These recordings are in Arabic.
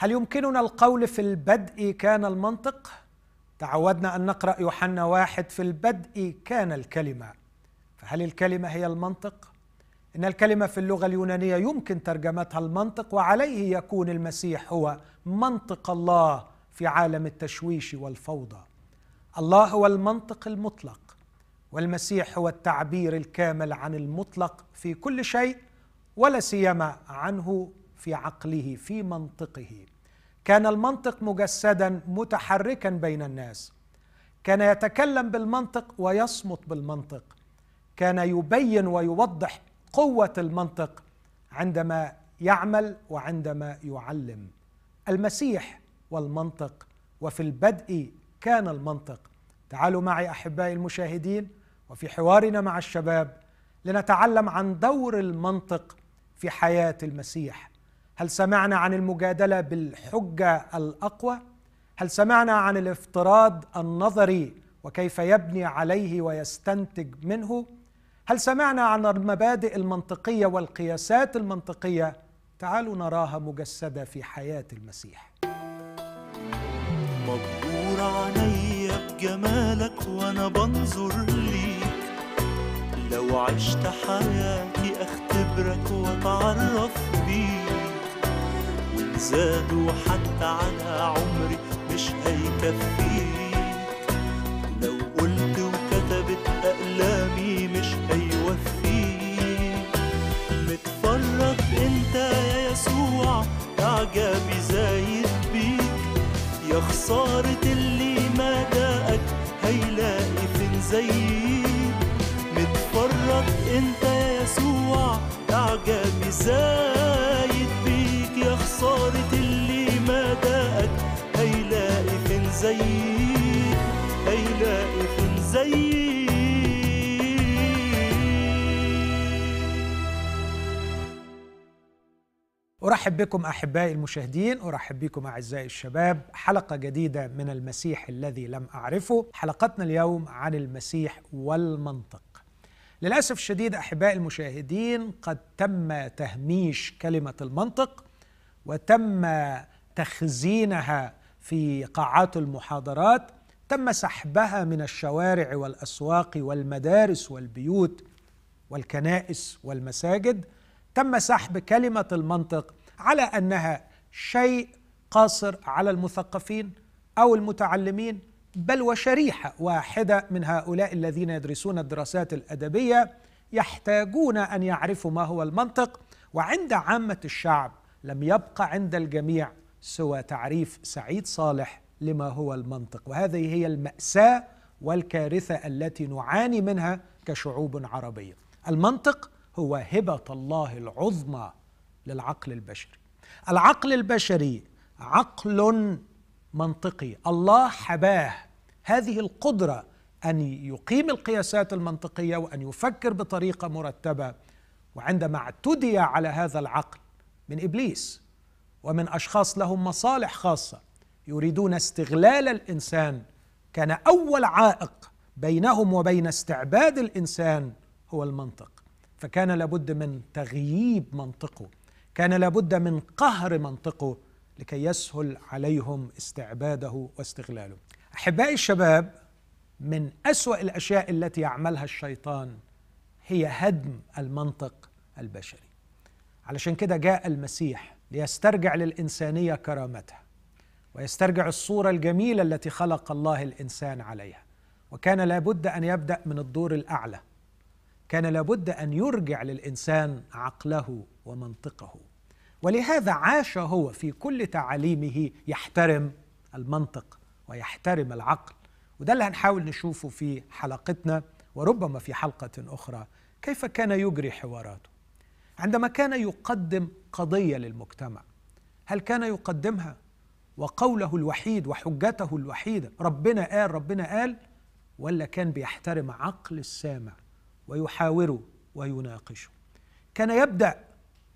هل يمكننا القول في البدء كان المنطق؟ تعودنا أن نقرأ يوحنا واحد في البدء كان الكلمة فهل الكلمة هي المنطق؟ إن الكلمة في اللغة اليونانية يمكن ترجمتها المنطق وعليه يكون المسيح هو منطق الله في عالم التشويش والفوضى الله هو المنطق المطلق والمسيح هو التعبير الكامل عن المطلق في كل شيء ولا سيما عنه في عقله في منطقه كان المنطق مجسدا متحركا بين الناس كان يتكلم بالمنطق ويصمت بالمنطق كان يبين ويوضح قوه المنطق عندما يعمل وعندما يعلم المسيح والمنطق وفي البدء كان المنطق تعالوا معي احبائي المشاهدين وفي حوارنا مع الشباب لنتعلم عن دور المنطق في حياه المسيح هل سمعنا عن المجادله بالحجه الاقوى هل سمعنا عن الافتراض النظري وكيف يبني عليه ويستنتج منه هل سمعنا عن المبادئ المنطقيه والقياسات المنطقيه تعالوا نراها مجسده في حياه المسيح مجبور علي بجمالك وانا بنظر ليك لو عشت حياتي اختبرك واتعرف بيك زادوا حتى على عمري مش هيكفي لو قلت وكتبت أقلامي مش هيوفي متفرج انت يا يسوع اعجابي زايد بيك يا خسارة اللي ما داقك هيلاقي فين زيك متفرج انت يا يسوع اعجابي زايد صارت اللي ما دقت هيلاقي فين زيك هيلاقي فين زيك أرحب بكم أحبائي المشاهدين أرحب بكم أعزائي الشباب حلقة جديدة من المسيح الذي لم أعرفه حلقتنا اليوم عن المسيح والمنطق للأسف الشديد أحبائي المشاهدين قد تم تهميش كلمة المنطق وتم تخزينها في قاعات المحاضرات تم سحبها من الشوارع والاسواق والمدارس والبيوت والكنائس والمساجد تم سحب كلمه المنطق على انها شيء قاصر على المثقفين او المتعلمين بل وشريحه واحده من هؤلاء الذين يدرسون الدراسات الادبيه يحتاجون ان يعرفوا ما هو المنطق وعند عامه الشعب لم يبقى عند الجميع سوى تعريف سعيد صالح لما هو المنطق وهذه هي المأساة والكارثة التي نعاني منها كشعوب عربية المنطق هو هبة الله العظمى للعقل البشري العقل البشري عقل منطقي الله حباه هذه القدرة أن يقيم القياسات المنطقية وأن يفكر بطريقة مرتبة وعندما اعتدي على هذا العقل من ابليس ومن اشخاص لهم مصالح خاصه يريدون استغلال الانسان كان اول عائق بينهم وبين استعباد الانسان هو المنطق فكان لابد من تغييب منطقه كان لابد من قهر منطقه لكي يسهل عليهم استعباده واستغلاله احبائي الشباب من اسوا الاشياء التي يعملها الشيطان هي هدم المنطق البشري علشان كده جاء المسيح ليسترجع للإنسانية كرامتها ويسترجع الصورة الجميلة التي خلق الله الإنسان عليها وكان لابد أن يبدأ من الدور الأعلى كان لابد أن يرجع للإنسان عقله ومنطقه ولهذا عاش هو في كل تعاليمه يحترم المنطق ويحترم العقل وده اللي هنحاول نشوفه في حلقتنا وربما في حلقة أخرى كيف كان يجري حواراته عندما كان يقدم قضيه للمجتمع هل كان يقدمها وقوله الوحيد وحجته الوحيده ربنا قال ربنا قال ولا كان بيحترم عقل السامع ويحاوره ويناقشه كان يبدا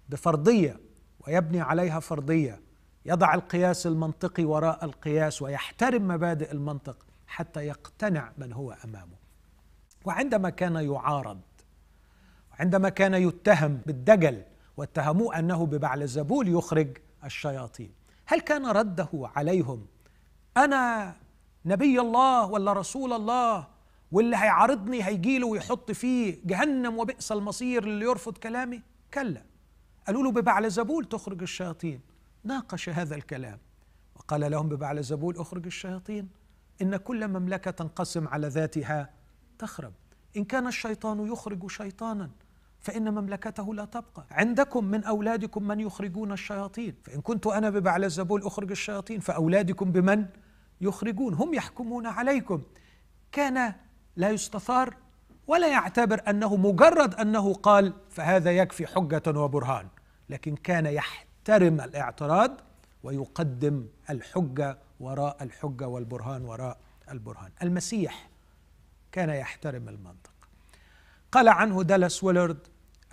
بفرضيه ويبني عليها فرضيه يضع القياس المنطقي وراء القياس ويحترم مبادئ المنطق حتى يقتنع من هو امامه وعندما كان يعارض عندما كان يتهم بالدجل واتهموه انه ببعلزبول يخرج الشياطين هل كان رده عليهم انا نبي الله ولا رسول الله واللي هيعارضني هيجي له ويحط فيه جهنم وبئس المصير اللي يرفض كلامي كلا قالوا له ببعلزبول تخرج الشياطين ناقش هذا الكلام وقال لهم ببعلزبول اخرج الشياطين ان كل مملكه تنقسم على ذاتها تخرب ان كان الشيطان يخرج شيطانا فإن مملكته لا تبقى عندكم من أولادكم من يخرجون الشياطين فإن كنت أنا ببعل الزبول أخرج الشياطين فأولادكم بمن يخرجون هم يحكمون عليكم كان لا يستثار ولا يعتبر أنه مجرد أنه قال فهذا يكفي حجة وبرهان لكن كان يحترم الاعتراض ويقدم الحجة وراء الحجة والبرهان وراء البرهان المسيح كان يحترم المنطق قال عنه دالاس ويلرد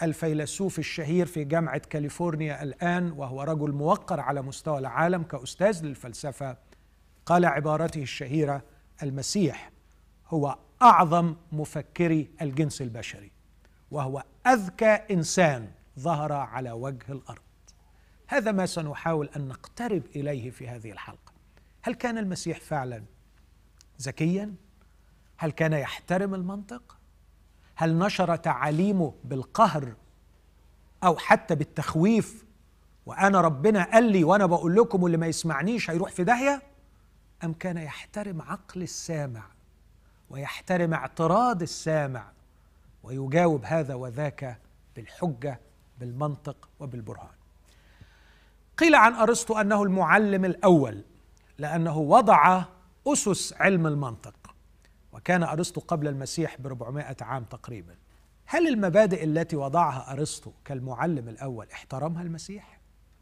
الفيلسوف الشهير في جامعة كاليفورنيا الآن وهو رجل موقر على مستوى العالم كأستاذ للفلسفة قال عبارته الشهيرة المسيح هو أعظم مفكري الجنس البشري وهو أذكى إنسان ظهر على وجه الأرض هذا ما سنحاول أن نقترب إليه في هذه الحلقة هل كان المسيح فعلا ذكيا؟ هل كان يحترم المنطق؟ هل نشر تعاليمه بالقهر أو حتى بالتخويف وأنا ربنا قال لي وأنا بقول لكم واللي ما يسمعنيش هيروح في داهية أم كان يحترم عقل السامع ويحترم اعتراض السامع ويجاوب هذا وذاك بالحجة بالمنطق وبالبرهان قيل عن أرسطو أنه المعلم الأول لأنه وضع أسس علم المنطق وكان أرسطو قبل المسيح بربعمائة عام تقريبا هل المبادئ التي وضعها أرسطو كالمعلم الأول احترمها المسيح؟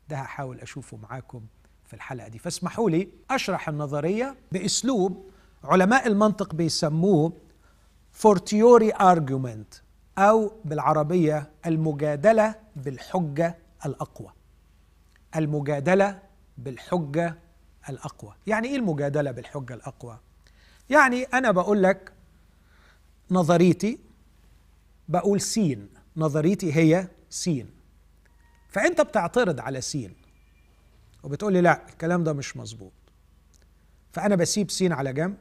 ده هحاول أشوفه معاكم في الحلقة دي فاسمحوا لي أشرح النظرية بأسلوب علماء المنطق بيسموه فورتيوري أرجومنت أو بالعربية المجادلة بالحجة الأقوى المجادلة بالحجة الأقوى يعني إيه المجادلة بالحجة الأقوى؟ يعني أنا بقول لك نظريتي بقول سين نظريتي هي سين فأنت بتعترض على سين وبتقول لي لا الكلام ده مش مظبوط فأنا بسيب سين على جنب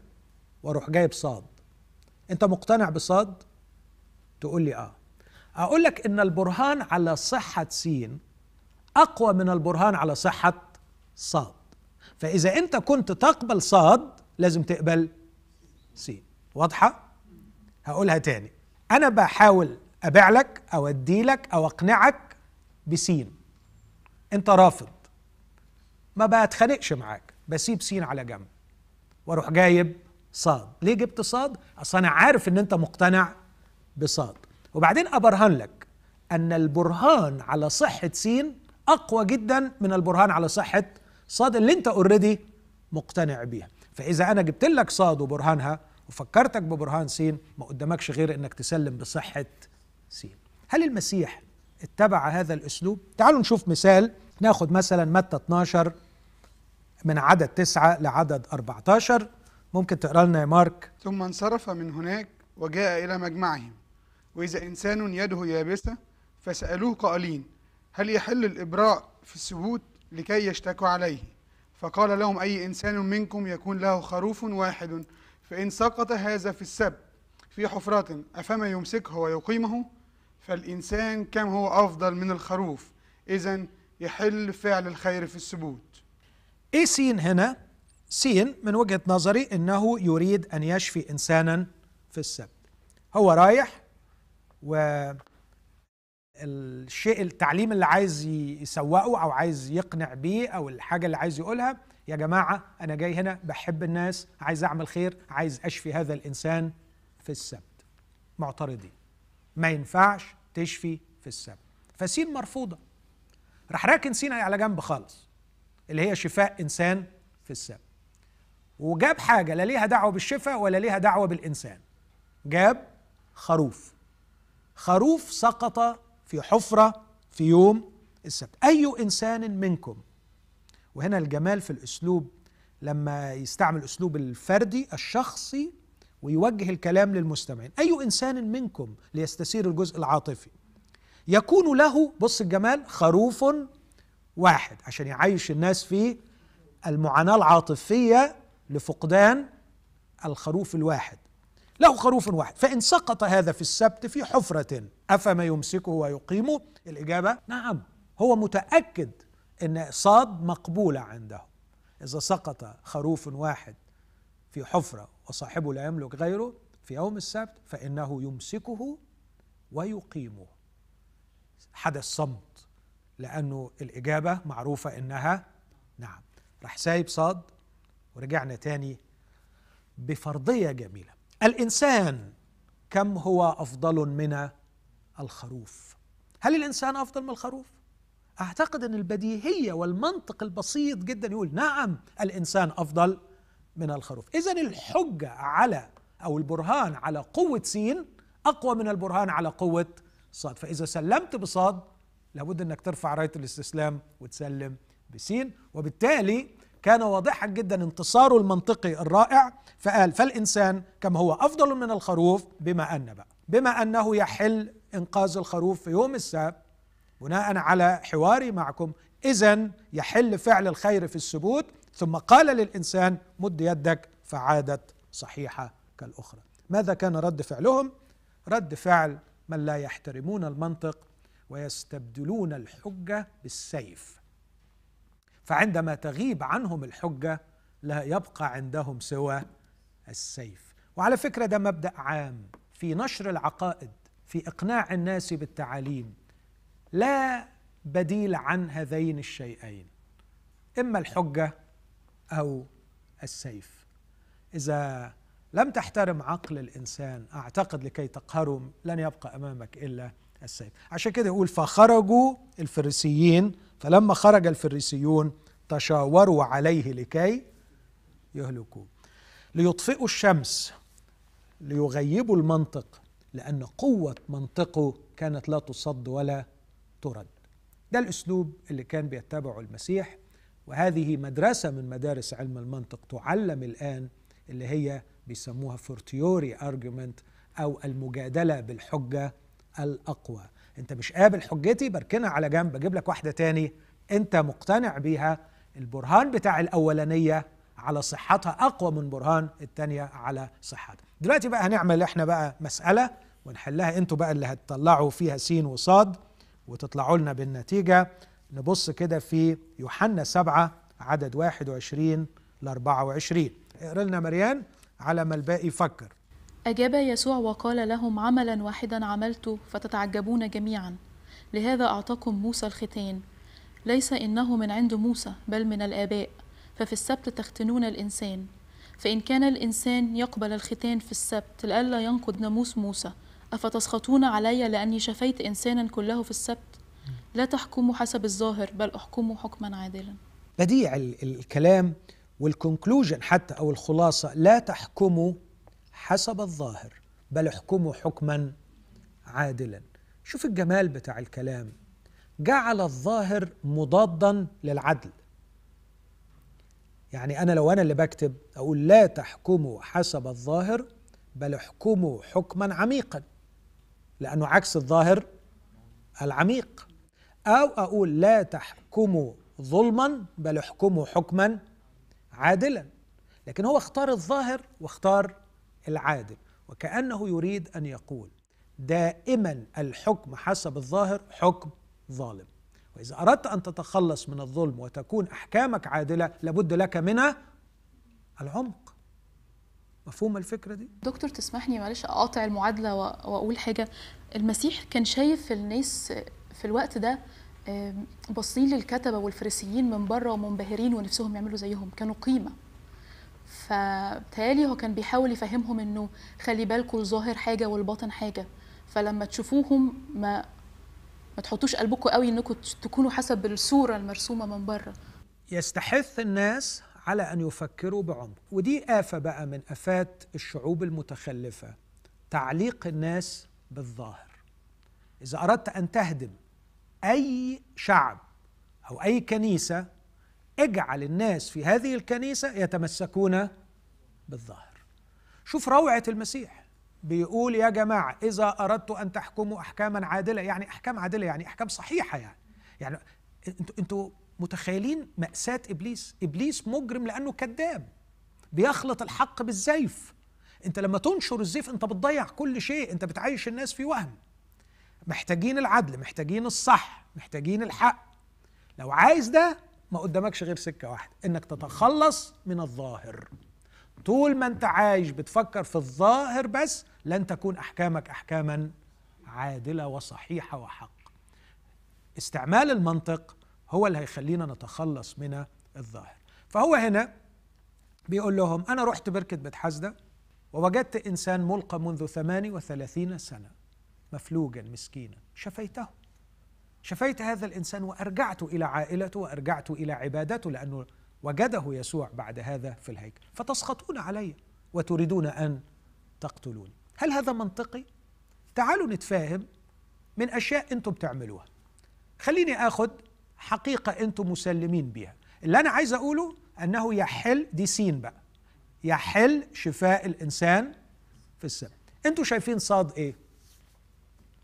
وأروح جايب صاد أنت مقتنع بصاد تقول لي آه أقول لك إن البرهان على صحة سين أقوى من البرهان على صحة صاد فإذا أنت كنت تقبل صاد لازم تقبل سين واضحة؟ هقولها تاني أنا بحاول أبيع لك أو أدي لك أو أقنعك بسين أنت رافض ما بتخانقش معاك بسيب سين على جنب واروح جايب صاد ليه جبت صاد؟ أصل أنا عارف إن أنت مقتنع بصاد وبعدين أبرهن لك أن البرهان على صحة سين أقوى جدا من البرهان على صحة صاد اللي أنت أوريدي مقتنع بيها فإذا أنا جبت لك صاد وبرهانها وفكرتك ببرهان سين ما قدامكش غير أنك تسلم بصحة سين هل المسيح اتبع هذا الأسلوب؟ تعالوا نشوف مثال ناخد مثلا متى 12 من عدد 9 لعدد 14 ممكن تقرا لنا يا مارك ثم انصرف من هناك وجاء إلى مجمعهم وإذا إنسان يده يابسة فسألوه قائلين هل يحل الإبراء في السبوت لكي يشتكوا عليه فقال لهم أي إنسان منكم يكون له خروف واحد فإن سقط هذا في السب في حفرة أفما يمسكه ويقيمه فالإنسان كم هو أفضل من الخروف إذا يحل فعل الخير في السبوت إيه سين هنا؟ سين من وجهة نظري أنه يريد أن يشفي إنسانا في السبت هو رايح و الشيء التعليم اللي عايز يسوقه او عايز يقنع بيه او الحاجه اللي عايز يقولها يا جماعه انا جاي هنا بحب الناس عايز اعمل خير عايز اشفي هذا الانسان في السبت معترضين ما ينفعش تشفي في السبت فسين مرفوضه راح راكن سين على جنب خالص اللي هي شفاء انسان في السبت وجاب حاجه لا ليها دعوه بالشفاء ولا ليها دعوه بالانسان جاب خروف خروف سقط في حفرة في يوم السبت أي إنسان منكم وهنا الجمال في الأسلوب لما يستعمل أسلوب الفردي الشخصي ويوجه الكلام للمستمعين أي إنسان منكم ليستسير الجزء العاطفي يكون له بص الجمال خروف واحد عشان يعيش الناس في المعاناة العاطفية لفقدان الخروف الواحد له خروف واحد فإن سقط هذا في السبت في حفرة أفما يمسكه ويقيمه الإجابة نعم هو متأكد أن صاد مقبولة عنده إذا سقط خروف واحد في حفرة وصاحبه لا يملك غيره في يوم السبت فإنه يمسكه ويقيمه حدث صمت لأنه الإجابة معروفة إنها نعم راح سايب صاد ورجعنا تاني بفرضية جميلة الانسان كم هو افضل من الخروف هل الانسان افضل من الخروف اعتقد ان البديهيه والمنطق البسيط جدا يقول نعم الانسان افضل من الخروف اذا الحجه على او البرهان على قوه سين اقوى من البرهان على قوه صاد فاذا سلمت بصاد لابد انك ترفع رايه الاستسلام وتسلم بسين وبالتالي كان واضحا جدا انتصاره المنطقي الرائع فقال فالإنسان كما هو أفضل من الخروف بما أن بقى بما أنه يحل إنقاذ الخروف في يوم السبت بناء على حواري معكم إذا يحل فعل الخير في السبوت ثم قال للإنسان مد يدك فعادت صحيحة كالأخرى ماذا كان رد فعلهم؟ رد فعل من لا يحترمون المنطق ويستبدلون الحجة بالسيف فعندما تغيب عنهم الحجه لا يبقى عندهم سوى السيف وعلى فكره ده مبدا عام في نشر العقائد في اقناع الناس بالتعاليم لا بديل عن هذين الشيئين اما الحجه او السيف اذا لم تحترم عقل الانسان اعتقد لكي تقهره لن يبقى امامك الا السيف عشان كده يقول فخرجوا الفريسيين فلما خرج الفريسيون تشاوروا عليه لكي يهلكوه ليطفئوا الشمس ليغيبوا المنطق لأن قوة منطقه كانت لا تصد ولا ترد ده الأسلوب اللي كان بيتبعه المسيح وهذه مدرسة من مدارس علم المنطق تعلم الآن اللي هي بيسموها فورتيوري أرجيومنت أو المجادلة بالحجة الأقوى أنت مش قابل حجتي بركنها على جنب أجيب لك واحدة تاني أنت مقتنع بيها البرهان بتاع الأولانية على صحتها أقوى من برهان التانية على صحتها دلوقتي بقى هنعمل إحنا بقى مسألة ونحلها أنتوا بقى اللي هتطلعوا فيها سين وصاد وتطلعوا لنا بالنتيجة نبص كده في يوحنا سبعة عدد 21 ل 24 اقرا لنا مريان على ما الباقي يفكر أجاب يسوع وقال لهم عملا واحدا عملت فتتعجبون جميعا لهذا أعطاكم موسى الختان ليس إنه من عند موسى بل من الآباء ففي السبت تختنون الإنسان فإن كان الإنسان يقبل الختان في السبت لئلا ينقض ناموس موسى أفتسخطون علي لأني شفيت إنسانا كله في السبت لا تحكموا حسب الظاهر بل احكموا حكما عادلا بديع الكلام والكونكلوجن حتى أو الخلاصة لا تحكموا حسب الظاهر بل احكموا حكما عادلا شوف الجمال بتاع الكلام جعل الظاهر مضادا للعدل يعني أنا لو أنا اللي بكتب أقول لا تحكموا حسب الظاهر بل احكموا حكما عميقا لأنه عكس الظاهر العميق أو أقول لا تحكموا ظلما بل احكموا حكما عادلا لكن هو اختار الظاهر واختار العادل وكأنه يريد أن يقول دائما الحكم حسب الظاهر حكم ظالم وإذا أردت أن تتخلص من الظلم وتكون أحكامك عادلة لابد لك من العمق مفهوم الفكرة دي؟ دكتور تسمح لي معلش أقاطع المعادلة وأقول حاجة المسيح كان شايف الناس في الوقت ده باصين للكتبة والفريسيين من بره ومنبهرين ونفسهم يعملوا زيهم كانوا قيمة فبتهيألي هو كان بيحاول يفهمهم انه خلي بالكم الظاهر حاجه والباطن حاجه فلما تشوفوهم ما ما تحطوش قلبكم قوي انكم تكونوا حسب الصوره المرسومه من بره يستحث الناس على ان يفكروا بعمق ودي آفة بقى من آفات الشعوب المتخلفة تعليق الناس بالظاهر إذا أردت أن تهدم أي شعب أو أي كنيسة اجعل الناس في هذه الكنيسة يتمسكون بالظاهر شوف روعة المسيح بيقول يا جماعة إذا أردت أن تحكموا أحكاما عادلة يعني أحكام عادلة يعني أحكام صحيحة يعني يعني أنتوا أنتوا متخيلين مأساة إبليس إبليس مجرم لأنه كذاب بيخلط الحق بالزيف أنت لما تنشر الزيف أنت بتضيع كل شيء أنت بتعيش الناس في وهم محتاجين العدل محتاجين الصح محتاجين الحق لو عايز ده ما قدامكش غير سكه واحده انك تتخلص من الظاهر طول ما انت عايش بتفكر في الظاهر بس لن تكون احكامك احكاما عادله وصحيحه وحق استعمال المنطق هو اللي هيخلينا نتخلص من الظاهر فهو هنا بيقول لهم أنا رحت بركة بيت ووجدت إنسان ملقى منذ ثماني وثلاثين سنة مفلوجا مسكينا شفيته شفيت هذا الانسان وارجعت الى عائلته وارجعت الى عبادته لانه وجده يسوع بعد هذا في الهيكل فتسخطون علي وتريدون ان تقتلوني هل هذا منطقي تعالوا نتفاهم من اشياء انتم بتعملوها خليني اخذ حقيقه انتم مسلمين بيها اللي انا عايز اقوله انه يحل دي سين بقى يحل شفاء الانسان في السبت انتوا شايفين صاد ايه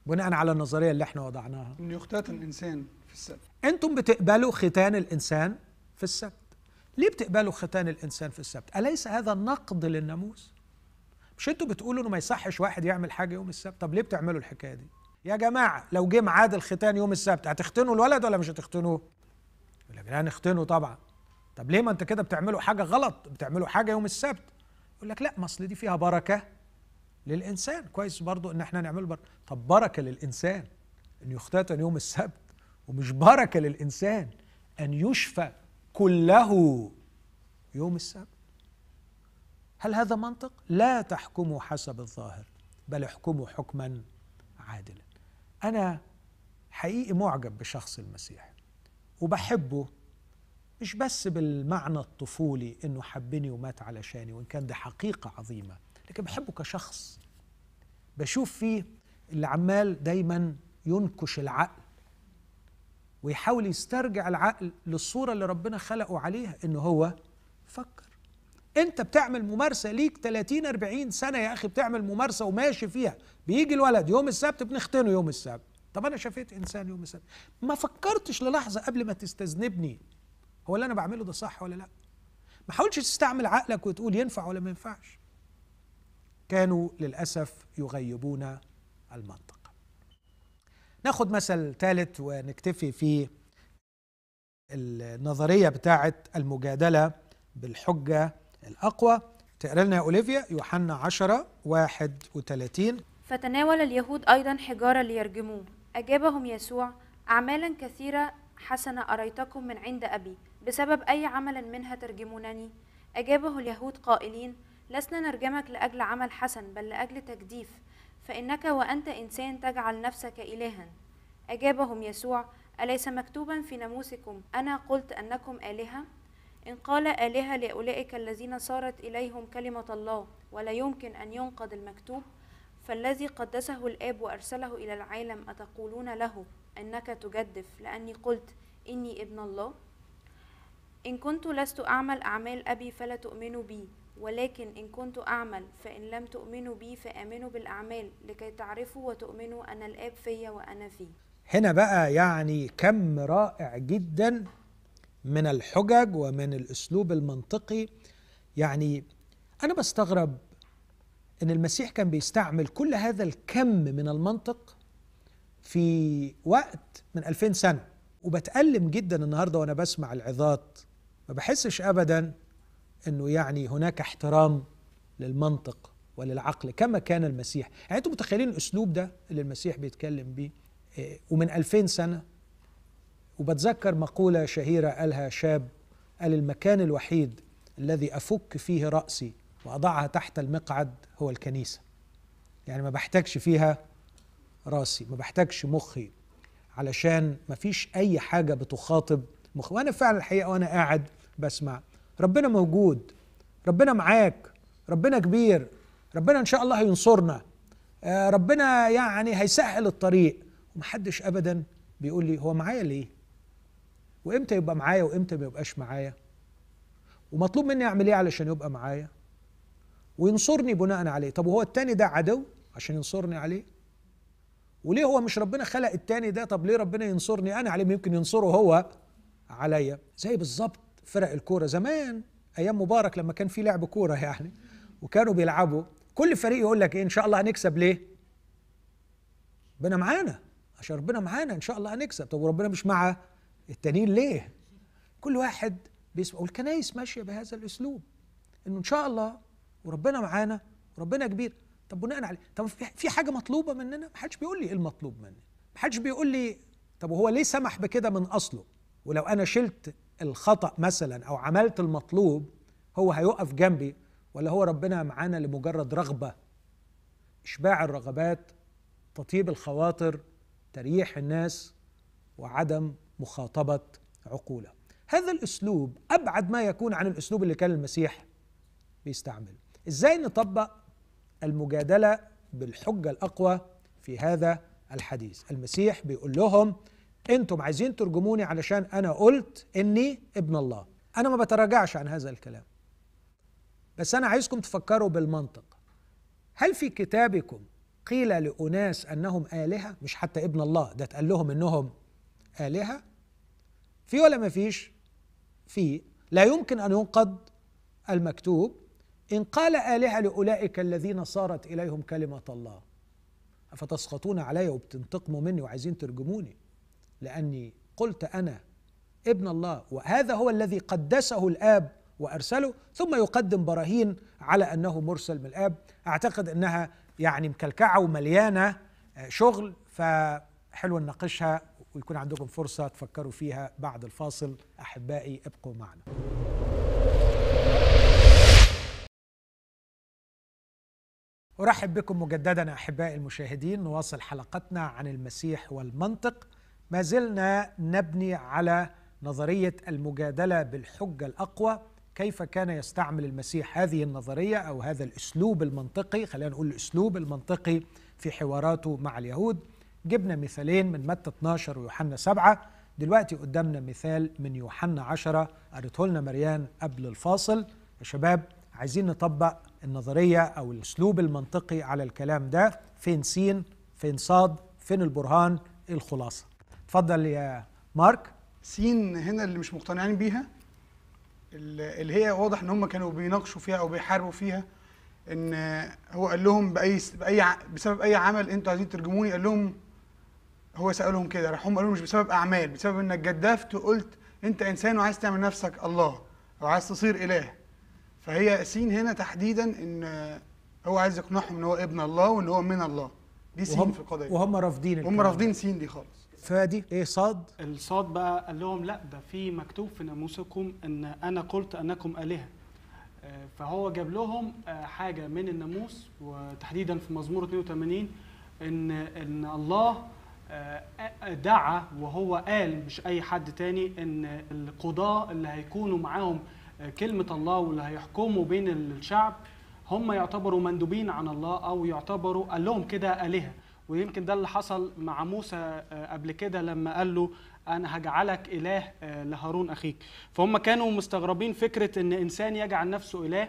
بناء على النظريه اللي احنا وضعناها انه يختات الانسان في السبت انتم بتقبلوا ختان الانسان في السبت ليه بتقبلوا ختان الانسان في السبت اليس هذا نقد للناموس مش أنتم بتقولوا انه ما يصحش واحد يعمل حاجه يوم السبت طب ليه بتعملوا الحكايه دي يا جماعه لو جه ميعاد الختان يوم السبت هتختنوا الولد ولا مش هتختنوه يقول لك لا نختنوا طبعا طب ليه ما انت كده بتعملوا حاجه غلط بتعملوا حاجه يوم السبت يقول لك لا ما اصل دي فيها بركه للإنسان كويس برضو إن احنا نعمله بر... طب بركة للإنسان أن يختتن يوم السبت ومش بركة للإنسان أن يشفى كله يوم السبت هل هذا منطق؟ لا تحكموا حسب الظاهر بل احكموا حكما عادلا أنا حقيقي معجب بشخص المسيح وبحبه مش بس بالمعنى الطفولي انه حبني ومات علشاني وان كان ده حقيقه عظيمه لكن بحبه كشخص بشوف فيه اللي عمال دايما ينكش العقل ويحاول يسترجع العقل للصورة اللي ربنا خلقه عليها إن هو فكر أنت بتعمل ممارسة ليك 30 40 سنة يا أخي بتعمل ممارسة وماشي فيها بيجي الولد يوم السبت بنختنه يوم السبت طب أنا شفيت إنسان يوم السبت ما فكرتش للحظة قبل ما تستذنبني هو اللي أنا بعمله ده صح ولا لأ ما حاولش تستعمل عقلك وتقول ينفع ولا ما ينفعش كانوا للأسف يغيبون المنطق ناخد مثل ثالث ونكتفي في النظرية بتاعة المجادلة بالحجة الأقوى تقرأ لنا يا أوليفيا يوحنا 10 31 فتناول اليهود أيضا حجارة ليرجموه أجابهم يسوع أعمالا كثيرة حسنة أريتكم من عند أبي بسبب أي عمل منها ترجمونني أجابه اليهود قائلين لسنا نرجمك لأجل عمل حسن بل لأجل تجديف فإنك وأنت إنسان تجعل نفسك إلها أجابهم يسوع أليس مكتوبا في ناموسكم أنا قلت أنكم آلهة إن قال آلهة لأولئك الذين صارت إليهم كلمة الله ولا يمكن أن ينقض المكتوب فالذي قدسه الآب وأرسله إلى العالم أتقولون له أنك تجدف لأني قلت إني ابن الله إن كنت لست أعمل أعمال أبي فلا تؤمنوا بي ولكن إن كنت أعمل فإن لم تؤمنوا بي فآمنوا بالأعمال لكي تعرفوا وتؤمنوا أن الآب فيا وأنا فيه هنا بقى يعني كم رائع جدا من الحجج ومن الأسلوب المنطقي يعني أنا بستغرب أن المسيح كان بيستعمل كل هذا الكم من المنطق في وقت من 2000 سنة وبتألم جدا النهاردة وأنا بسمع العظات ما بحسش أبدا أنه يعني هناك احترام للمنطق وللعقل كما كان المسيح يعني أنتم متخيلين الأسلوب ده اللي المسيح بيتكلم بيه إيه، ومن ألفين سنة وبتذكر مقولة شهيرة قالها شاب قال المكان الوحيد الذي أفك فيه رأسي وأضعها تحت المقعد هو الكنيسة يعني ما بحتاجش فيها راسي ما بحتاجش مخي علشان ما فيش أي حاجة بتخاطب مخي وأنا فعلا الحقيقة وأنا قاعد بسمع ربنا موجود ربنا معاك ربنا كبير ربنا ان شاء الله هينصرنا آه، ربنا يعني هيسهل الطريق ومحدش ابدا بيقول لي هو معايا ليه وامتى يبقى معايا وامتى ما يبقاش معايا ومطلوب مني اعمل ايه علشان يبقى معايا وينصرني بناء عليه طب وهو التاني ده عدو عشان ينصرني عليه وليه هو مش ربنا خلق التاني ده طب ليه ربنا ينصرني انا عليه يمكن ينصره هو عليا زي بالظبط فرق الكوره زمان ايام مبارك لما كان في لعب كوره يعني وكانوا بيلعبوا كل فريق يقول لك ايه ان شاء الله هنكسب ليه ربنا معانا عشان ربنا معانا ان شاء الله هنكسب طب وربنا مش مع التانيين ليه كل واحد بيسمع والكنايس ماشيه بهذا الاسلوب انه ان شاء الله وربنا معانا وربنا كبير طب بناء عليه طب في حاجه مطلوبه مننا ما حدش بيقول لي ايه المطلوب مني ما حدش بيقول لي طب وهو ليه سمح بكده من اصله ولو انا شلت الخطأ مثلا أو عملت المطلوب هو هيقف جنبي ولا هو ربنا معانا لمجرد رغبة إشباع الرغبات تطيب الخواطر تريح الناس وعدم مخاطبة عقولة هذا الأسلوب أبعد ما يكون عن الأسلوب اللي كان المسيح بيستعمله إزاي نطبق المجادلة بالحجة الأقوى في هذا الحديث المسيح بيقول لهم انتم عايزين ترجموني علشان انا قلت اني ابن الله انا ما بتراجعش عن هذا الكلام بس انا عايزكم تفكروا بالمنطق هل في كتابكم قيل لاناس انهم الهه مش حتى ابن الله ده اتقال لهم انهم الهه في ولا ما فيش في لا يمكن ان ينقض المكتوب ان قال الهه لاولئك الذين صارت اليهم كلمه الله افتسخطون علي وبتنتقموا مني وعايزين ترجموني لأني قلت أنا ابن الله وهذا هو الذي قدسه الآب وأرسله ثم يقدم براهين على أنه مرسل من الآب أعتقد أنها يعني مكلكعة ومليانة آه، شغل فحلو نناقشها ويكون عندكم فرصة تفكروا فيها بعد الفاصل أحبائي ابقوا معنا أرحب بكم مجددا أحبائي المشاهدين نواصل حلقتنا عن المسيح والمنطق ما زلنا نبني على نظرية المجادلة بالحجة الأقوى كيف كان يستعمل المسيح هذه النظرية أو هذا الأسلوب المنطقي خلينا نقول الأسلوب المنطقي في حواراته مع اليهود جبنا مثالين من متى 12 ويوحنا 7 دلوقتي قدامنا مثال من يوحنا 10 قريته لنا مريان قبل الفاصل يا شباب عايزين نطبق النظرية أو الأسلوب المنطقي على الكلام ده فين سين فين صاد فين البرهان الخلاصة اتفضل يا مارك سين هنا اللي مش مقتنعين بيها اللي هي واضح ان هم كانوا بيناقشوا فيها او بيحاربوا فيها ان هو قال لهم باي باي بسبب اي عمل انتوا عايزين ترجموني قال لهم هو سالهم كده راح هم قالوا مش بسبب اعمال بسبب انك جدفت وقلت انت انسان وعايز تعمل نفسك الله او عايز تصير اله فهي سين هنا تحديدا ان هو عايز يقنعهم ان هو ابن الله وان هو من الله دي سين في القضيه وهم رافضين هم رافضين سين دي خالص فادي ايه صاد الصاد بقى قال لهم لا ده في مكتوب في ناموسكم ان انا قلت انكم الهه آه، فهو جاب لهم آه، حاجه من الناموس وتحديدا في مزمور 82 ان ان الله آه، دعا وهو قال مش اي حد تاني ان القضاه اللي هيكونوا معاهم كلمه الله واللي هيحكموا بين الشعب هم يعتبروا مندوبين عن الله او يعتبروا قال لهم كده الهه ويمكن ده اللي حصل مع موسى آه، قبل كده لما قال له انا هجعلك اله آه، لهارون اخيك فهم كانوا مستغربين فكره ان انسان يجعل نفسه اله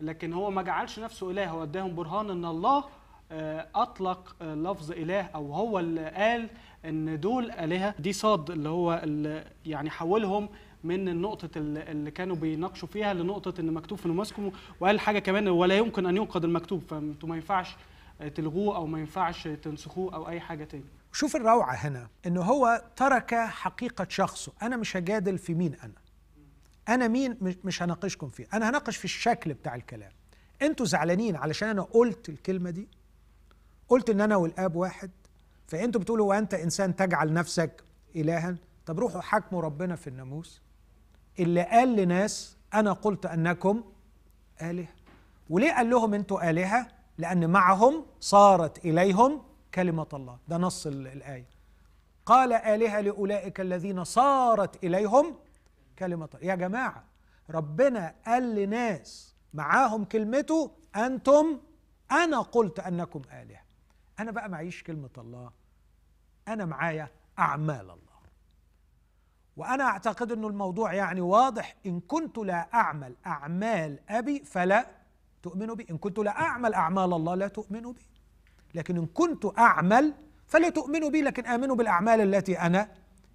لكن هو ما جعلش نفسه اله هو اداهم برهان ان الله آه، اطلق لفظ اله او هو اللي قال ان دول الهه دي صاد اللي هو اللي يعني حولهم من النقطة اللي كانوا بيناقشوا فيها لنقطة إن مكتوب في دمشق وقال حاجة كمان ولا يمكن أن ينقض المكتوب فأنتوا ما ينفعش تلغوه او ما ينفعش تنسخوه او اي حاجه تاني شوف الروعه هنا انه هو ترك حقيقه شخصه انا مش هجادل في مين انا انا مين مش هناقشكم فيه انا هناقش في الشكل بتاع الكلام انتوا زعلانين علشان انا قلت الكلمه دي قلت ان انا والاب واحد فانتوا بتقولوا وانت انسان تجعل نفسك الها طب روحوا حاكموا ربنا في الناموس اللي قال لناس انا قلت انكم الهه وليه قال لهم انتوا الهه لأن معهم صارت إليهم كلمة الله ده نص الآية قال آلهة لأولئك الذين صارت إليهم كلمة الله يا جماعة ربنا قال لناس معاهم كلمته أنتم أنا قلت أنكم آلهة أنا بقى معيش كلمة الله أنا معايا أعمال الله وأنا أعتقد أن الموضوع يعني واضح إن كنت لا أعمل أعمال أبي فلا تؤمن بي إن كنت لا أعمل أعمال الله لا تؤمن بي لكن إن كنت أعمل فلا تؤمنوا بي لكن آمنوا بالأعمال التي أنا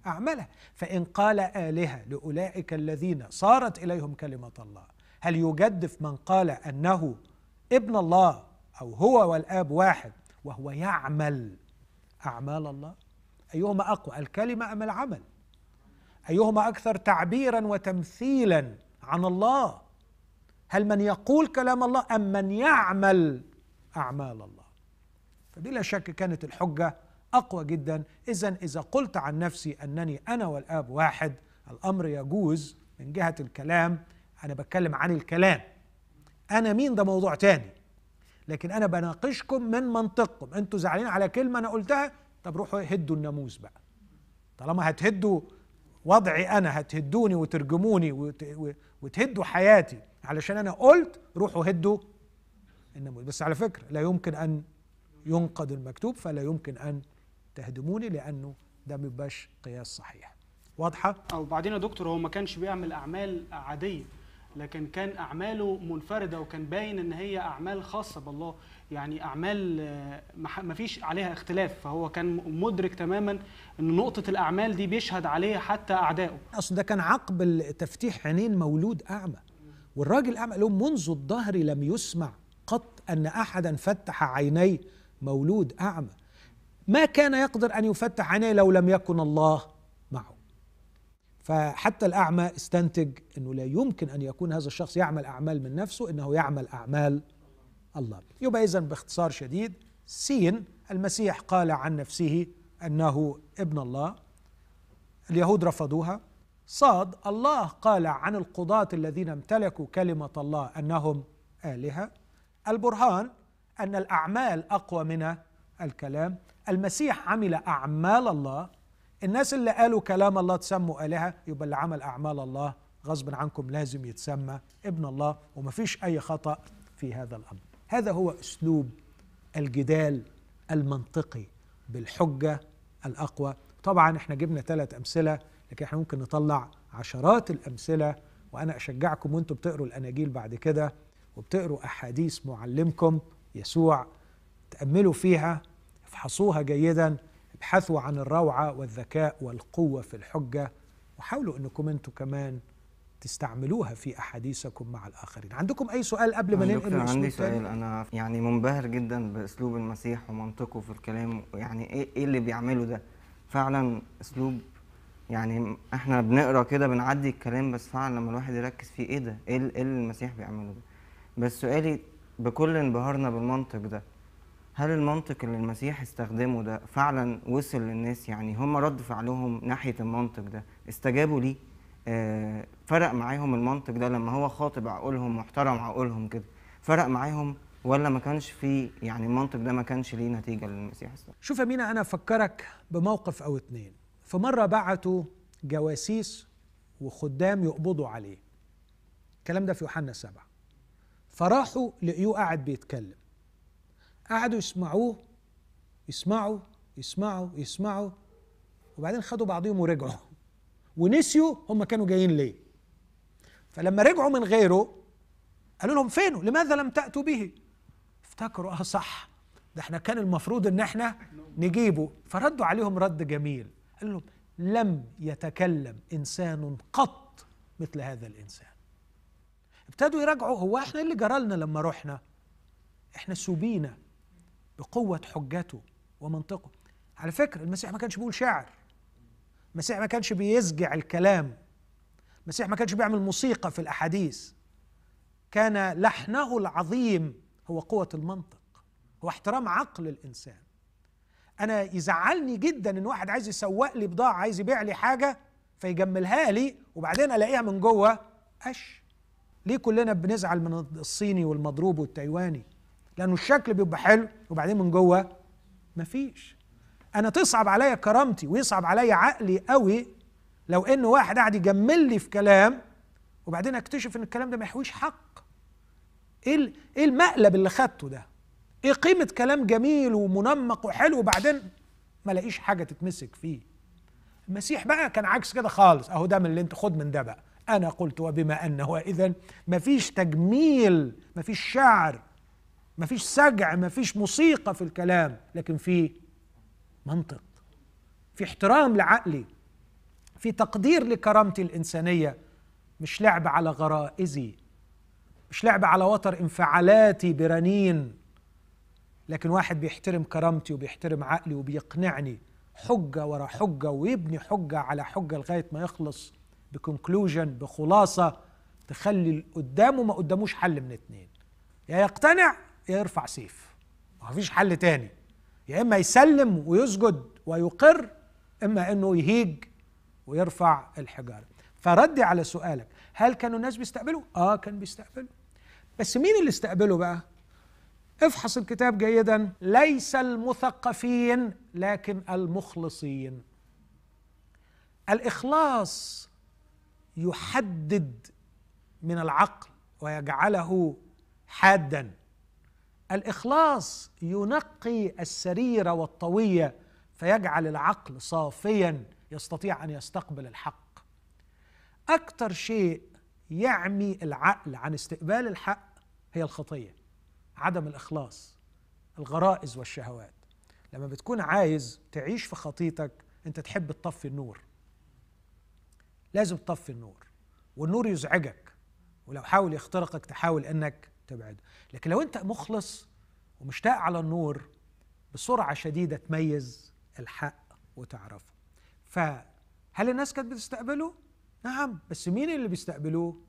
أعملها فإن قال آلهة لأولئك الذين صارت إليهم كلمة الله هل يجدف من قال أنه ابن الله أو هو والآب واحد وهو يعمل أعمال الله أيهما أقوى الكلمة أم العمل أيهما أكثر تعبيرا وتمثيلا عن الله هل من يقول كلام الله أم من يعمل أعمال الله فبلا شك كانت الحجة أقوى جدا إذا إذا قلت عن نفسي أنني أنا والآب واحد الأمر يجوز من جهة الكلام أنا بتكلم عن الكلام أنا مين ده موضوع تاني لكن أنا بناقشكم من منطقكم أنتوا زعلانين على كلمة أنا قلتها طب روحوا هدوا الناموس بقى طالما هتهدوا وضعي أنا هتهدوني وترجموني وتهدوا حياتي علشان انا قلت روحوا هدوا النموذج بس على فكره لا يمكن ان ينقد المكتوب فلا يمكن ان تهدموني لانه ده ما بيبقاش قياس صحيح واضحه او بعدين يا دكتور هو ما كانش بيعمل اعمال عاديه لكن كان اعماله منفرده وكان باين ان هي اعمال خاصه بالله يعني اعمال آه، ما فيش عليها اختلاف فهو كان مدرك تماما ان نقطه الاعمال دي بيشهد عليها حتى اعدائه اصل ده كان عقب تفتيح عينين مولود اعمى والراجل قال لهم منذ الظهر لم يسمع قط أن أحدا فتح عيني مولود أعمى ما كان يقدر أن يفتح عينيه لو لم يكن الله معه فحتى الأعمى استنتج أنه لا يمكن أن يكون هذا الشخص يعمل أعمال من نفسه إنه يعمل أعمال الله يبقى اذا باختصار شديد سين المسيح قال عن نفسه أنه ابن الله اليهود رفضوها صاد الله قال عن القضاة الذين امتلكوا كلمة الله أنهم آلهة البرهان أن الأعمال أقوى من الكلام المسيح عمل أعمال الله الناس اللي قالوا كلام الله تسموا آلهة يبقى اللي عمل أعمال الله غصب عنكم لازم يتسمى ابن الله ومفيش أي خطأ في هذا الأمر هذا هو أسلوب الجدال المنطقي بالحجة الأقوى طبعا احنا جبنا ثلاث أمثلة لكن احنا ممكن نطلع عشرات الامثله وانا اشجعكم وانتم بتقروا الاناجيل بعد كده وبتقروا احاديث معلمكم يسوع تاملوا فيها افحصوها جيدا ابحثوا عن الروعه والذكاء والقوه في الحجه وحاولوا انكم انتم كمان تستعملوها في احاديثكم مع الاخرين عندكم اي سؤال قبل ما ننقل دكتور عندي سؤال انا يعني منبهر جدا باسلوب المسيح ومنطقه في الكلام يعني ايه, إيه اللي بيعمله ده فعلا اسلوب يعني احنا بنقرا كده بنعدي الكلام بس فعلا لما الواحد يركز فيه ايه ده إيه, ايه اللي المسيح بيعمله ده بس سؤالي بكل انبهارنا بالمنطق ده هل المنطق اللي المسيح استخدمه ده فعلا وصل للناس يعني هم رد فعلهم ناحيه المنطق ده استجابوا ليه آه فرق معاهم المنطق ده لما هو خاطب عقولهم محترم عقولهم كده فرق معاهم ولا ما كانش فيه يعني المنطق ده ما كانش ليه نتيجه للمسيح استخدمه؟ شوف يا مينا انا افكرك بموقف او اتنين فمرة بعتوا جواسيس وخدام يقبضوا عليه الكلام ده في يوحنا سبعة فراحوا لقيوه قاعد بيتكلم قعدوا يسمعوه يسمعوا يسمعوا يسمعوا وبعدين خدوا بعضهم ورجعوا ونسيوا هم كانوا جايين ليه فلما رجعوا من غيره قالوا لهم فينه لماذا لم تأتوا به افتكروا اه صح ده احنا كان المفروض ان احنا نجيبه فردوا عليهم رد جميل قال لهم لم يتكلم انسان قط مثل هذا الانسان ابتدوا يراجعوا هو احنا إيه اللي جرالنا لما رحنا احنا سبينا بقوه حجته ومنطقه على فكره المسيح ما كانش بيقول شعر المسيح ما كانش بيسجع الكلام المسيح ما كانش بيعمل موسيقى في الاحاديث كان لحنه العظيم هو قوه المنطق هو احترام عقل الانسان انا يزعلني جدا ان واحد عايز يسوق لي بضاعه عايز يبيع لي حاجه فيجملها لي وبعدين الاقيها من جوه قش ليه كلنا بنزعل من الصيني والمضروب والتايواني لانه الشكل بيبقى حلو وبعدين من جوه مفيش انا تصعب عليا كرامتي ويصعب عليا عقلي قوي لو ان واحد قاعد يجمل لي في كلام وبعدين اكتشف ان الكلام ده ما يحويش حق ايه ايه المقلب اللي خدته ده ايه قيمه كلام جميل ومنمق وحلو وبعدين ما لاقيش حاجه تتمسك فيه المسيح بقى كان عكس كده خالص اهو ده من اللي انت خد من ده بقى انا قلت وبما انه اذا مفيش تجميل مفيش شعر مفيش سجع مفيش موسيقى في الكلام لكن في منطق في احترام لعقلي في تقدير لكرامتي الانسانيه مش لعب على غرائزي مش لعب على وتر انفعالاتي برنين لكن واحد بيحترم كرامتي وبيحترم عقلي وبيقنعني حجة ورا حجة ويبني حجة على حجة لغاية ما يخلص بكونكلوجن بخلاصة تخلي اللي قدامه ما قداموش حل من اتنين يا يقتنع يا يرفع سيف ما فيش حل تاني يا إما يسلم ويسجد ويقر إما إنه يهيج ويرفع الحجارة فردي على سؤالك هل كانوا الناس بيستقبلوا؟ آه كان بيستقبلوا بس مين اللي استقبله بقى؟ افحص الكتاب جيدا ليس المثقفين لكن المخلصين الاخلاص يحدد من العقل ويجعله حادا الاخلاص ينقي السرير والطويه فيجعل العقل صافيا يستطيع ان يستقبل الحق اكثر شيء يعمي العقل عن استقبال الحق هي الخطيه عدم الاخلاص الغرائز والشهوات لما بتكون عايز تعيش في خطيتك انت تحب تطفي النور لازم تطفي النور والنور يزعجك ولو حاول يخترقك تحاول انك تبعده لكن لو انت مخلص ومشتاق على النور بسرعه شديده تميز الحق وتعرفه فهل الناس كانت بتستقبله نعم بس مين اللي بيستقبلوه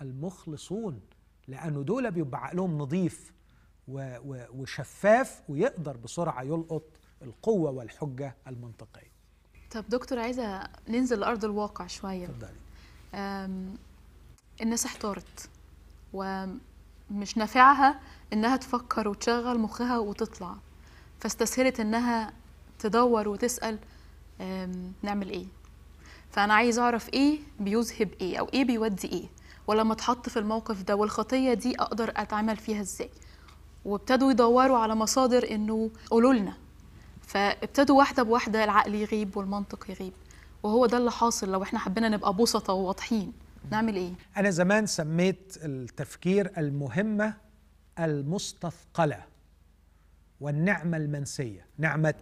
المخلصون لانه دول بيبقى عقلهم نظيف وشفاف ويقدر بسرعه يلقط القوه والحجه المنطقيه. طب دكتور عايزه ننزل لارض الواقع شويه. اتفضلي. الناس احتارت ومش نافعها انها تفكر وتشغل مخها وتطلع فاستسهلت انها تدور وتسال نعمل ايه؟ فانا عايز اعرف ايه بيذهب ايه او ايه بيودي ايه؟ ولما اتحط في الموقف ده والخطيه دي اقدر اتعامل فيها ازاي؟ وابتدوا يدوروا على مصادر انه قولوا لنا فابتدوا واحده بواحده العقل يغيب والمنطق يغيب وهو ده اللي حاصل لو احنا حبينا نبقى بسطة وواضحين نعمل ايه انا زمان سميت التفكير المهمه المستثقله والنعمه المنسيه نعمه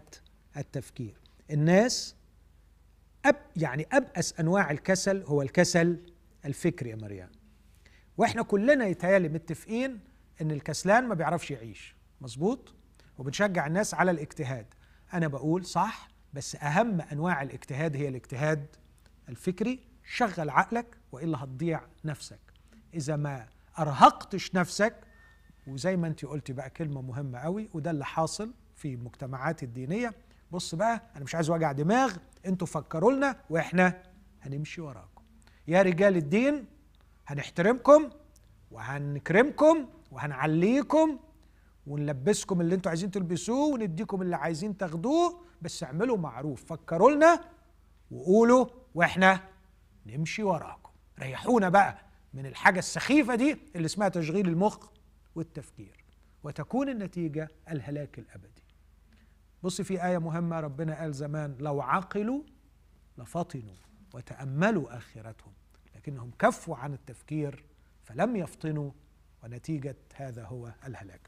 التفكير الناس أب يعني ابأس انواع الكسل هو الكسل الفكري يا مريم واحنا كلنا يتهيألي متفقين ان الكسلان ما بيعرفش يعيش مظبوط وبنشجع الناس على الاجتهاد انا بقول صح بس اهم انواع الاجتهاد هي الاجتهاد الفكري شغل عقلك والا هتضيع نفسك اذا ما ارهقتش نفسك وزي ما انت قلتي بقى كلمه مهمه قوي وده اللي حاصل في المجتمعات الدينيه بص بقى انا مش عايز وجع دماغ انتوا فكروا لنا واحنا هنمشي وراكم يا رجال الدين هنحترمكم وهنكرمكم وهنعليكم ونلبسكم اللي انتوا عايزين تلبسوه ونديكم اللي عايزين تاخدوه بس اعملوا معروف فكروا لنا وقولوا واحنا نمشي وراكم ريحونا بقى من الحاجة السخيفة دي اللي اسمها تشغيل المخ والتفكير وتكون النتيجة الهلاك الأبدي بص في آية مهمة ربنا قال زمان لو عقلوا لفطنوا وتأملوا آخرتهم لكنهم كفوا عن التفكير فلم يفطنوا ونتيجة هذا هو الهلاك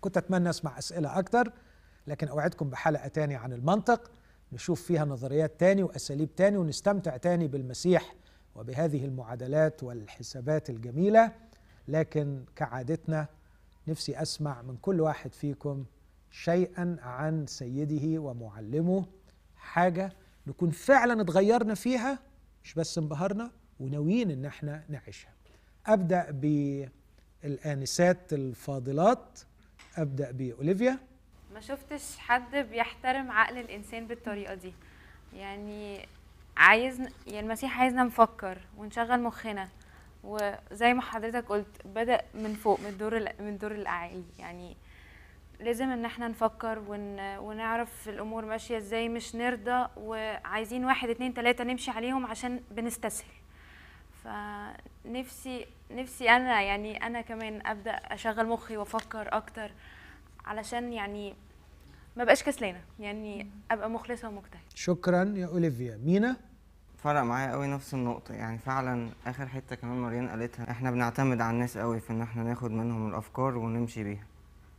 كنت أتمنى أسمع أسئلة أكتر لكن أوعدكم بحلقة تانية عن المنطق نشوف فيها نظريات تاني وأساليب تاني ونستمتع تاني بالمسيح وبهذه المعادلات والحسابات الجميلة لكن كعادتنا نفسي أسمع من كل واحد فيكم شيئا عن سيده ومعلمه حاجة نكون فعلا اتغيرنا فيها مش بس انبهرنا وناويين ان احنا نعيشها ابدا ب الآنسات الفاضلات أبدأ بأوليفيا ما شفتش حد بيحترم عقل الإنسان بالطريقة دي يعني عايز يعني المسيح عايزنا نفكر ونشغل مخنا وزي ما حضرتك قلت بدأ من فوق من الدور من الدور الأعالي يعني لازم ان احنا نفكر ون... ونعرف الامور ماشيه ازاي مش نرضى وعايزين واحد اتنين تلاته نمشي عليهم عشان بنستسهل فنفسي نفسي انا يعني انا كمان ابدا اشغل مخي وافكر اكتر علشان يعني ما بقاش كسلانه يعني ابقى مخلصه ومجتهده شكرا يا اوليفيا مينا فرق معايا قوي نفس النقطة يعني فعلا آخر حتة كمان مريان قالتها احنا بنعتمد على الناس قوي في إن احنا ناخد منهم الأفكار ونمشي بيها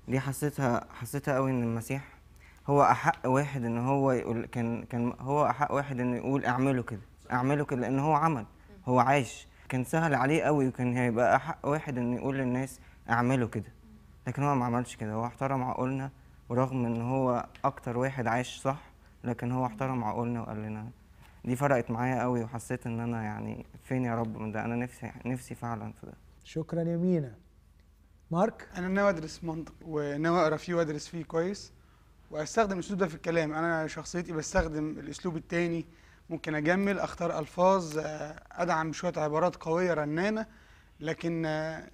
دي حسيتها حسيتها قوي إن المسيح هو أحق واحد إن هو يقول كان كان هو أحق واحد إنه يقول اعملوا كده اعملوا كده لأن هو عمل هو عايش كان سهل عليه قوي وكان هيبقى حق واحد ان يقول للناس اعملوا كده لكن هو ما عملش كده هو احترم عقولنا ورغم ان هو اكتر واحد عاش صح لكن هو احترم عقولنا وقال لنا دي فرقت معايا قوي وحسيت ان انا يعني فين يا رب من ده انا نفسي نفسي فعلا في ده شكرا يا مينا مارك انا ناوي ادرس منطق وناوي اقرا فيه وادرس فيه كويس واستخدم الاسلوب ده في الكلام انا شخصيتي بستخدم الاسلوب الثاني ممكن اجمل اختار الفاظ آه، ادعم شويه عبارات قويه رنانه لكن آه،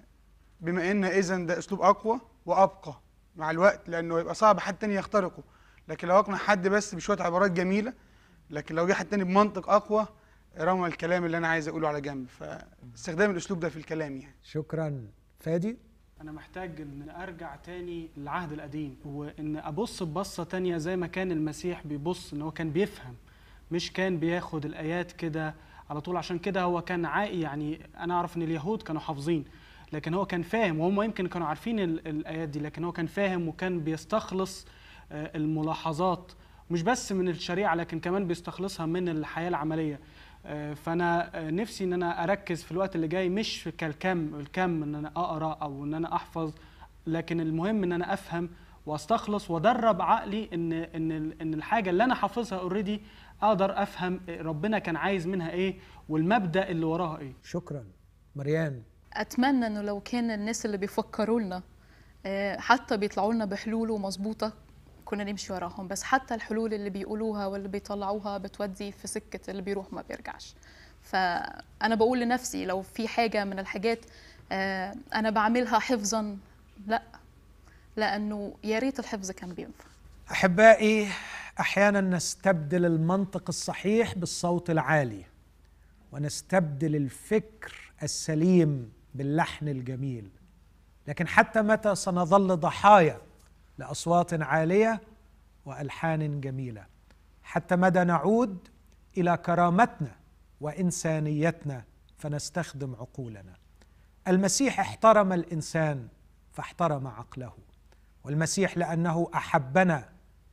بما ان اذا ده اسلوب اقوى وابقى مع الوقت لانه يبقى صعب حد تاني يخترقه لكن لو اقنع حد بس بشويه عبارات جميله لكن لو جه حد تاني بمنطق اقوى رمى الكلام اللي انا عايز اقوله على جنب فاستخدام الاسلوب ده في الكلام يعني شكرا فادي انا محتاج ان ارجع تاني للعهد القديم وان ابص ببصه تانية زي ما كان المسيح بيبص ان هو كان بيفهم مش كان بياخد الايات كده على طول عشان كده هو كان عائي يعني انا اعرف ان اليهود كانوا حافظين لكن هو كان فاهم وهم يمكن كانوا عارفين الايات دي لكن هو كان فاهم وكان بيستخلص آه، الملاحظات مش بس من الشريعه لكن كمان بيستخلصها من الحياه العمليه آه، فانا آه، نفسي ان انا اركز في الوقت اللي جاي مش كالكم الكم ان انا اقرا او ان انا احفظ لكن المهم ان انا افهم واستخلص وادرب عقلي ان ان ان الحاجه اللي انا حافظها اوريدي اقدر افهم ربنا كان عايز منها ايه والمبدا اللي وراها ايه شكرا مريان اتمنى انه لو كان الناس اللي بيفكروا لنا آه، حتى بيطلعوا لنا بحلول ومظبوطه كنا نمشي وراهم بس حتى الحلول اللي بيقولوها واللي بيطلعوها بتودي في سكه اللي بيروح ما بيرجعش فانا بقول لنفسي لو في حاجه من الحاجات آه، انا بعملها حفظا لا لانه يا ريت الحفظ كان بينفع احبائي احيانا نستبدل المنطق الصحيح بالصوت العالي ونستبدل الفكر السليم باللحن الجميل لكن حتى متى سنظل ضحايا لاصوات عاليه والحان جميله حتى مدى نعود الى كرامتنا وانسانيتنا فنستخدم عقولنا المسيح احترم الانسان فاحترم عقله والمسيح لانه احبنا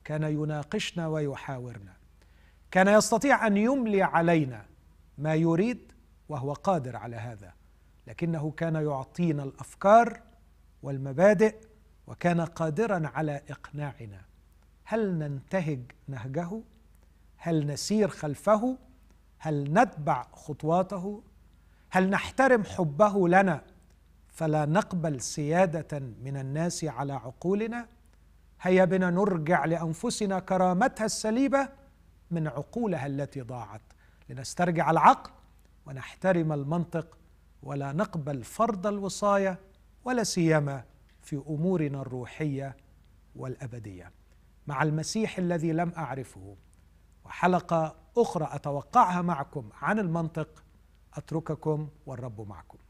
كان يناقشنا ويحاورنا كان يستطيع ان يملي علينا ما يريد وهو قادر على هذا لكنه كان يعطينا الافكار والمبادئ وكان قادرا على اقناعنا هل ننتهج نهجه هل نسير خلفه هل نتبع خطواته هل نحترم حبه لنا فلا نقبل سياده من الناس على عقولنا هيا بنا نرجع لانفسنا كرامتها السليبه من عقولها التي ضاعت لنسترجع العقل ونحترم المنطق ولا نقبل فرض الوصايه ولا سيما في امورنا الروحيه والابديه مع المسيح الذي لم اعرفه وحلقه اخرى اتوقعها معكم عن المنطق اترككم والرب معكم